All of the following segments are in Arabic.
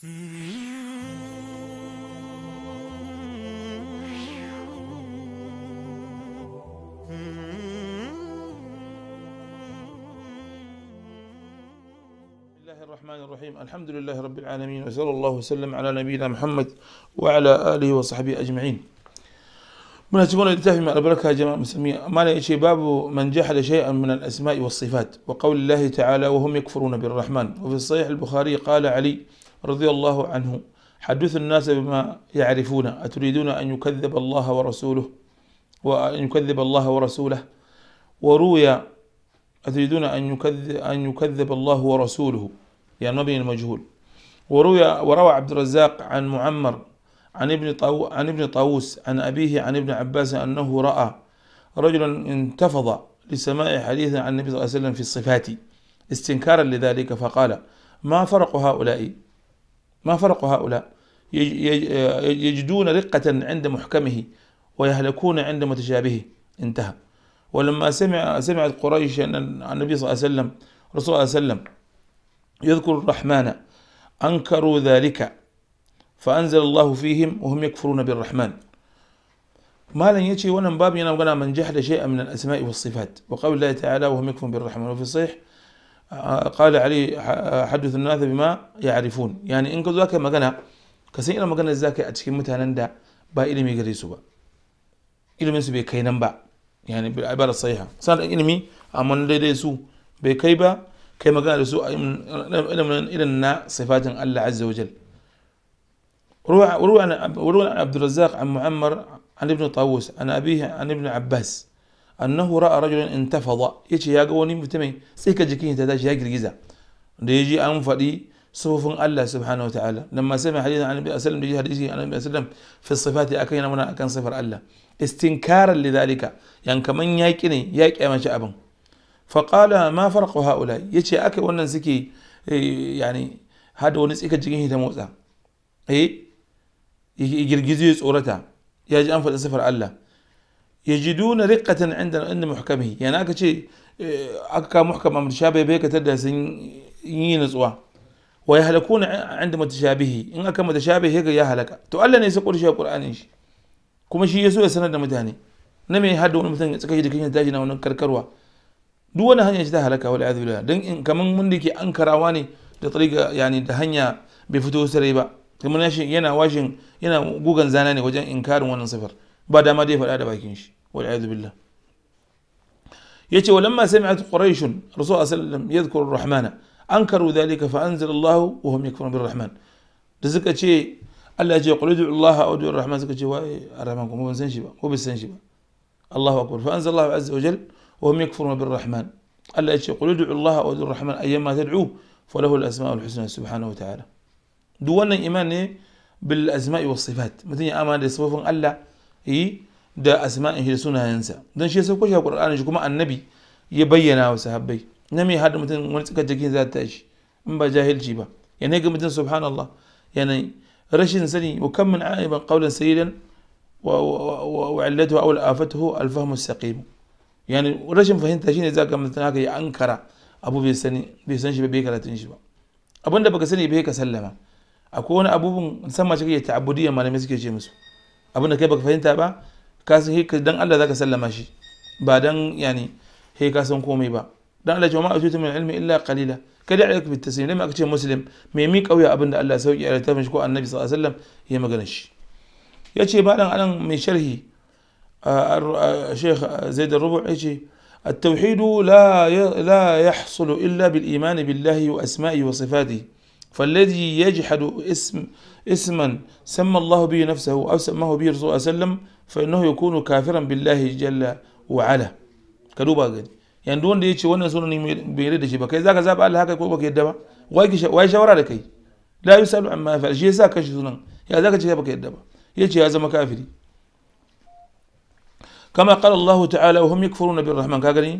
الرحمن الرحيم الحمد لله رب العالمين وصلى الله وسلم على نبينا محمد وعلى آله وصحبه أجمعين من تكون الاتفاق مع البركة جماعة المسلمين ما شيء باب من جحد شيئا من الأسماء والصفات وقول الله تعالى وهم يكفرون بالرحمن وفي الصحيح البخاري قال علي رضي الله عنه حدث الناس بما يعرفون أتريدون أن يكذب الله ورسوله وأن يكذب الله ورسوله وروي أتريدون أن يكذب, أن يكذب الله ورسوله يعني مبني المجهول وروي وروى عبد الرزاق عن معمر عن ابن طاو عن ابن طاووس عن أبيه عن ابن عباس أنه رأى رجلا انتفض لسماع حديث عن النبي صلى الله عليه وسلم في الصفات استنكارا لذلك فقال ما فرق هؤلاء ما فرق هؤلاء آه، يجدون رقة عند محكمه ويهلكون عند متشابهه انتهى ولما سمع سمعت قريش أن النبي صلى الله عليه وسلم رسول الله صلى الله عليه وسلم يذكر الرحمن أنكروا ذلك فأنزل الله فيهم وهم يكفرون بالرحمن ما لن يجي ولا من باب magana من جحد شيئا من الاسماء والصفات وقول الله تعالى وهم يكفرون بالرحمن وفي hum قال علي حدث الناس بما يعرفون yani in ka zo ka magana ka san irin maganar zaka yi a cikin mutanen da ba ilimi gare su ba ilimin su bai kai nan ba yani bil ibara sahiha san ilimi amma daidai su bai kai ba kai magana da su a irin na sifatin Allah azza wa jal روى عن عبد الرزاق عن معمر عن ابن طاووس عن أبيه عن ابن عباس أنه رأى رجلا انتفض يجي يا قوني مفتمي سيكا جكين تداش يا جرجزا ليجي أنفدي صفوف الله سبحانه وتعالى لما سمع حديث عن النبي صلى الله عليه وسلم في الصفات أكين منا أكن صفر الله استنكارا لذلك يعني كمن يكني يك أما شابن فقال ما فرق هؤلاء يجي أكي ونن سكي إيه، يعني هذا ونسيك جكين تموزا إيه يجرجزيز أورتها يجي أنفد صفر الله yajiduna riqqatan inda inda muhkamihi yana aka ce aka ka muhkam mutashabihi bai ka tada sun yi nutsuwa wa ya yahlakuna inda mutashabihi in aka mutashabihi ga ya halaka to Allah ne ya sako shi Qur'anin shi kuma shi yaso ya sanar da mutane na me hada wani mutum ya tsaka shi da kashin tashi na wannan karkarwa duk wani hanya ce ta halaka wal a'udhu billah dan in kaman mun dake ankarawa ne da tsariga yani da hanya bai fito sarai ba kamar yana washin yana gugan zana ne wajen inkarin wannan safar بعد ما ديفا الادب كينش والعياذ بالله يجي ولما سمعت قريش رسول الله صلى الله عليه وسلم يذكر الرحمن انكروا ذلك فانزل الله وهم يكفرون بالرحمن رزقك شيء الله يجي يقول ادعوا الله او ادعوا الرحمن رزقك شيء الرحمن مو بنسنشبا مو بنسنشبا الله اكبر فانزل الله عز وجل وهم يكفرون بالرحمن الله يجي يقول ادعوا الله او ادعوا الرحمن ما تدعوه فله الاسماء الحسنى سبحانه وتعالى دون ايمان بالاسماء والصفات مثل امان الصفوف الله yi da asma'in shi da sunayensa don shi ya sauko shi a qur'ani shi kuma annabi ya bayyana wa sahabbai na me hada mutum wani tsakar jikin za ta tashi in ba jahilci ba yana ga mutum subhanallah yana rashin sani wa kam min aiban qawlan sayyidan وعلته أو الآفته الفهم السقيم يعني رشم فهمت شيء إذا كان مثلا هكا ينكر أبو بيسني بيسنش بيك لا تنشبه أبونا بك سني بيك سلمة أكون أبو نسمى شيء تعبدية ما لم يسكت شيء مسلم abin da kai baka fahimta ba ka dan Allah zaka sallama shi ba dan yani he ka san komai ba dan Allah ce ma atutu min ilmi illa qalila kada ayyuka bi taslim lamma kace muslim me mi kauya abin da Allah sauki ya tafi shi ko annabi sallallahu alaihi wasallam ya magana shi yace ba dan anan mai sharhi الشيخ زيد الربع يجي التوحيد لا لا يحصل الا بالايمان بالله واسمائه وصفاته فالذي يجحد اسم اسما سمى الله به نفسه أو سماه به الرسول صلى الله عليه وسلم فإنه يكون كافرا بالله جل وعلا كدوبا gani yanzu wanda ya ce wannan sunan ne bai yarda da shi ba kai zaka zaba Allah haka ko baka yarda ba wai shawara da kai la yusalu amma yafal shi yasa kashi sunan ya zaka ce baka yarda ba yace ya zama kafiri kama qala Allah ta'ala wa hum yakfuruna bir rahman ka gani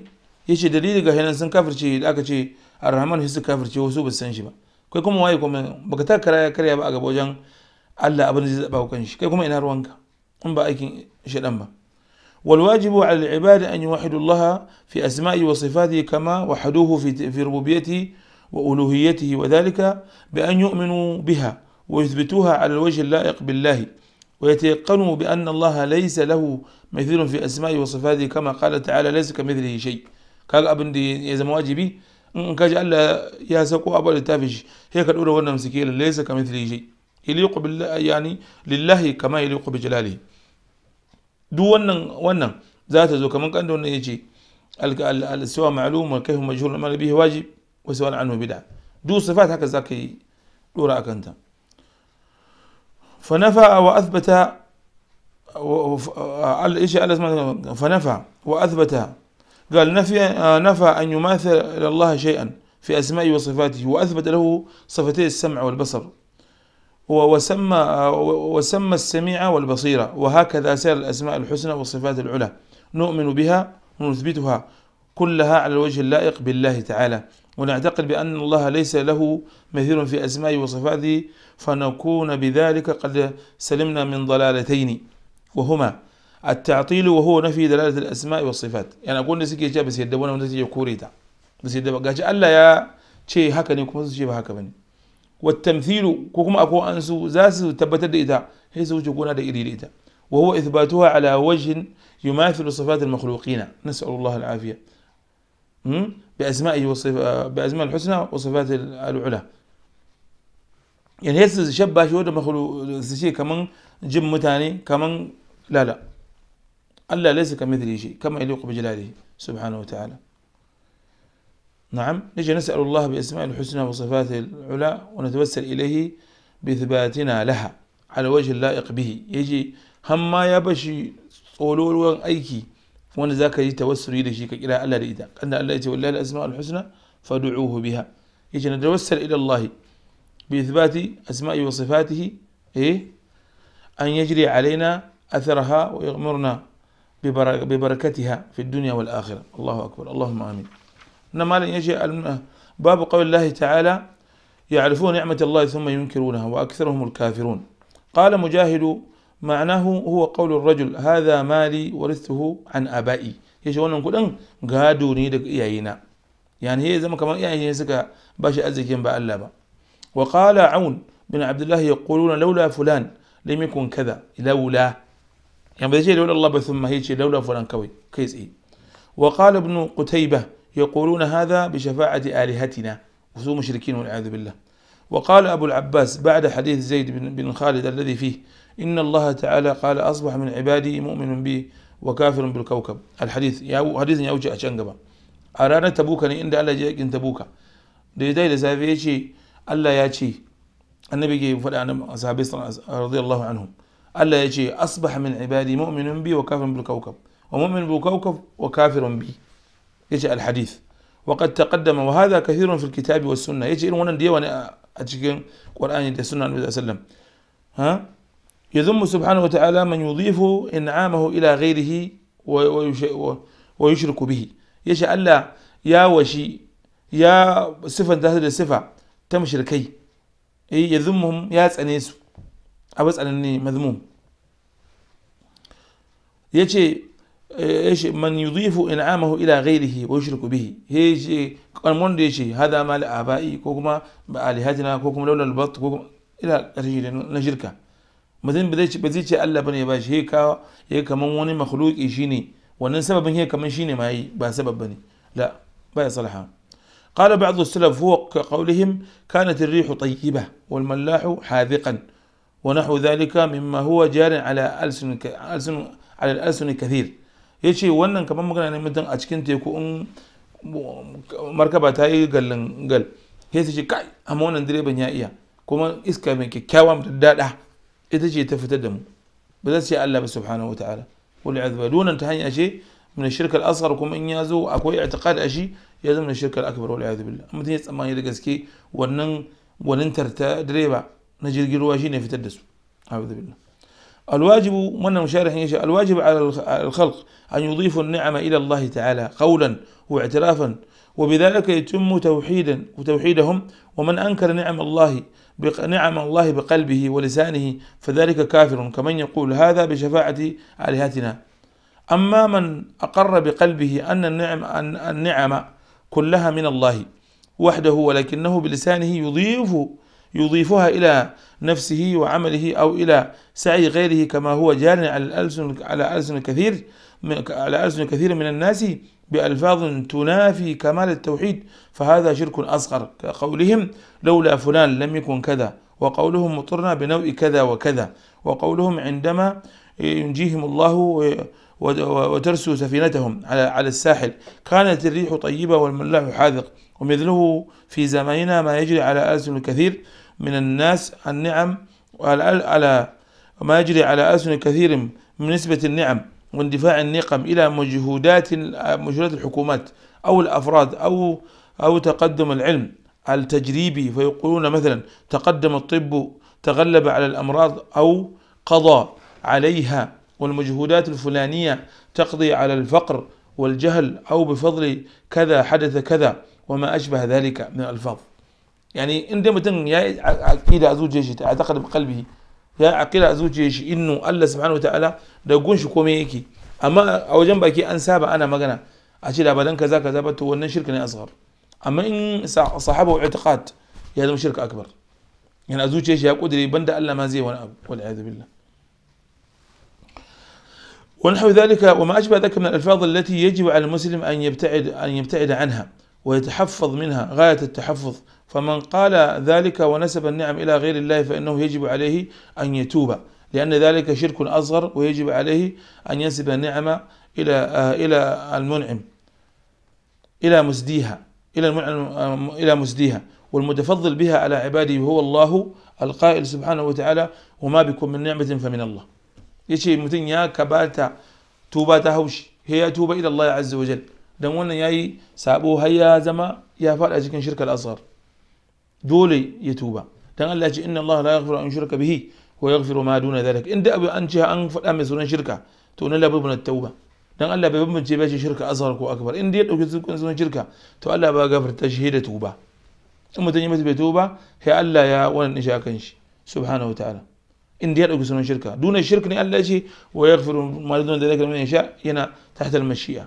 yace dalili ga hinan sun kafirce da aka ce ar-rahman shi su kafirce wasu ba san shi ba kai kuma waye kuma baka ta karaya karya ba a gaba wajen Allah abin zai zaba kan shi kai kuma ina ruwanka in ba aikin shaɗan ba والواجب على العباد أن يوحدوا الله في أسمائه وصفاته كما وحدوه في في ربوبيته وألوهيته وذلك بأن يؤمنوا بها ويثبتوها على الوجه اللائق بالله ويتيقنوا بأن الله ليس له مثيل في أسمائه وصفاته كما قال تعالى ليس كمثله شيء قال أبن دي يزم واجبي in ka ji Allah ya sako abu da tafi shi sai ka dora wannan sikila laysa kamithli shay yaliqu billahi yani lillahi kama yaliqu bi jalali duk wannan wannan za ta zo kamar kanda wannan yace al siwa ma'lum wa kayfa majhul ma bihi wajib wa siwa anhu bid'a duk sifat haka zaka yi dora akanta فنفى وأثبت الإشي فنفى وأثبت قال نفي آه، نفى أن يماثل الله شيئا في أسمائه وصفاته وأثبت له صفتي السمع والبصر وسمى آه، وسمى السميع والبصيرة وهكذا سير الأسماء الحسنى والصفات العلى نؤمن بها ونثبتها كلها على الوجه اللائق بالله تعالى ونعتقد بأن الله ليس له مثيل في أسمائه وصفاته فنكون بذلك قد سلمنا من ضلالتين وهما التعطيل وهو نفي دلالة الأسماء والصفات يعني أقول نسيك يا بس يدبونا ونسيك تجي كوريتا بس يدبونا قاجة ألا يا شيء هكا نيكم شيء هكا بني والتمثيل كوكما أكو أنسو زاس تبتد إيتا هي سوجو كونا دا إيري إيتا وهو إثباتها على وجه يماثل صفات المخلوقين نسأل الله العافية بأسمائه وصف بأسماء الحسنى وصفات العلى يعني هي شبه شو مخلوق شيء كمان جم متاني كمان لا لا ألا ليس كمثله شيء كما يليق بجلاله سبحانه وتعالى نعم نجي نسأل الله بأسماء الحسنى وصفاته العلى ونتوسل إليه بإثباتنا لها على وجه اللائق به يجي هما يبشي طولول أيكي وانا ذاك يجي توسل إلى شيء إلى ألا لإذا أن ألا يتولى الأسماء الحسنى فدعوه بها يجي نتوسل إلى الله بإثبات أسماء وصفاته إيه أن يجري علينا أثرها ويغمرنا ببركتها في الدنيا والآخرة الله أكبر اللهم آمين إنما لن يجي باب قول الله تعالى يعرفون نعمة الله ثم ينكرونها وأكثرهم الكافرون قال مجاهد معناه هو قول الرجل هذا مالي ورثته عن أبائي يجي وانا نقول ان ne daga iyayena يعني هي zama kamar iyaye suka bashi باش ba Allah ba wa qala aun bin abdullah yaquluna laula fulan lam yakun kaza يعني بدي يقول الله ثم هيك لولا فلان كوي كيس إيه وقال ابن قتيبة يقولون هذا بشفاعة آلهتنا وسو مشركين والعياذ بالله وقال أبو العباس بعد حديث زيد بن, بن خالد الذي فيه إن الله تعالى قال أصبح من عبادي مؤمن بي وكافر بالكوكب الحديث يا حديث يا وجه أشنقبا أرانا تبوكا إن الله جاك إن تبوكا لذلك داي لسافي الله يا النبي فلان أصحابي رضي الله عنهم ألا يجي أصبح من عبادي مؤمن بي وكافر بالكوكب ومؤمن بالكوكب وكافر بي يجي الحديث وقد تقدم وهذا كثير في الكتاب والسنة يجي إلى دي وانا أتشكين قرآن السنة النبي صلى الله عليه وسلم ها يذم سبحانه وتعالى من يضيف إنعامه إلى غيره ويشرك به يجي ألا يا وشي يا صفة ذات الصفة تمشركي يذمهم يا أنيس أبس أنني مذموم يجي ايش من يضيف انعامه الى غيره ويشرك به هيجي من يجي هذا مال ابائي كوكما بالهتنا كوكما لولا البط كوكما الى رجل نجركا مثلا بديش بديش الله بني باش هيك هيك من وني مخلوق يجيني وان سبب هيك من شيني ما هي بسبب بني لا با صلحا قال بعض السلف فوق قولهم كانت الريح طيبه والملاح حاذقا ونحو ذلك مما هو جار على السن السن على الألسن الكثير يشي ونن كمان مكان يعني مثلا أشكن تيكو أم مركبة تاي قال قال هي تشي كاي همون ندري بنيا إيا كم إسكامي كي كوام تدا لا أه. إتجي تفتدم بس يا الله سبحانه وتعالى والعذب دون انتهاني أشي من الشرك الأصغر كم إن يازو أكو اعتقاد أشي يازو من الشرك الأكبر والعياذ بالله أما تنس أما يلقسكي ونن وننترتا دريبا نجي القروا أشي نفتدسو أعوذ بالله الواجب من مشارح يشاء الواجب على الخلق أن يضيفوا النعم إلى الله تعالى قولا واعترافا وبذلك يتم توحيدا وتوحيدهم ومن أنكر نعم الله نعم الله بقلبه ولسانه فذلك كافر كمن يقول هذا بشفاعة آلهتنا أما من أقر بقلبه أن النعم أن النعم كلها من الله وحده ولكنه بلسانه يضيف يضيفها إلى نفسه وعمله أو إلى سعي غيره كما هو جار على الألسن على ألسن كثير على ألسن كثير من الناس بألفاظ تنافي كمال التوحيد فهذا شرك أصغر كقولهم لولا فلان لم يكن كذا وقولهم مطرنا بنوء كذا وكذا وقولهم عندما ينجيهم الله وترسو سفينتهم على الساحل كانت الريح طيبة والملاح حاذق ومثله في زماننا ما يجري على ألسن الكثير من الناس النعم على ما يجري على ألسن كثير من نسبة النعم واندفاع النقم إلى مجهودات مجهودات الحكومات أو الأفراد أو أو تقدم العلم التجريبي فيقولون مثلا تقدم الطب تغلب على الأمراض أو قضى عليها والمجهودات الفلانية تقضي على الفقر والجهل أو بفضل كذا حدث كذا وما أشبه ذلك من الألفاظ يعني إن دم تن يا عقيدة أزوج جيش أعتقد بقلبه يا عقيدة أزوج جيش إنه الله سبحانه وتعالى دعون شو كومي إيكي أما أو جنب أكي أنساب أنا ما جنا أشيل أبدا كذا كذا بتو إن شرك أصغر أما إن صاحبه اعتقاد يا دم شرك أكبر يعني أزوج جيش يا قدري بند الله ما زي وأنا والعياذ بالله ونحو ذلك وما أشبه ذلك من الألفاظ التي يجب على المسلم أن يبتعد أن يبتعد عنها ويتحفظ منها غاية التحفظ فمن قال ذلك ونسب النعم إلى غير الله فإنه يجب عليه أن يتوب لأن ذلك شرك أصغر ويجب عليه أن ينسب النعم إلى إلى المنعم إلى مسديها إلى المنعم إلى مسديها والمتفضل بها على عباده هو الله القائل سبحانه وتعالى وما بكم من نعمة فمن الله يشي متن يا كباتا توبة هوش هي توبة إلى الله عز وجل dan wannan yayi sabo har ya zama ya fada cikin shirka al asghar dole ya tuba dan Allah ce inna Allah la yaghfiru an yushraka bihi wa yaghfiru ma duna dhalik inda abu an ce an fada mai sunan shirka to na labu na tauba dan Allah bai bambance ba shi shirka asghar ko akbar inda ya dauki sunan shirka to Allah ba gafarta shi da tuba in mutun yi mutu bai tuba sai Allah ya wannan din shi akan shi subhanahu ta'ala inda ya dauki sunan shirka duna shirka ne Allah ya ce wa yaghfiru ma duna dhalik man yasha yana tahta al-mashi'a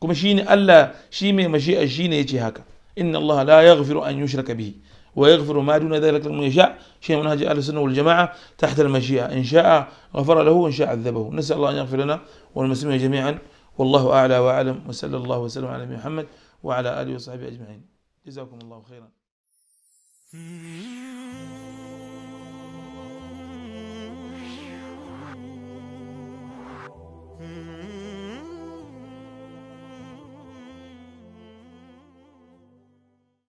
kuma shine Allah shi mai mashi'a shine yace haka inna Allah la yaghfiru an yushraka bihi ويغفر ما دون ذلك لمن يشاء شيء من هذه اهل السنه والجماعه تحت المشيئه ان شاء غفر له وان شاء عذبه نسال الله ان يغفر لنا والمسلمين جميعا والله اعلى واعلم وصلى الله وسلم على نبينا محمد وعلى اله وصحبه اجمعين جزاكم الله خيرا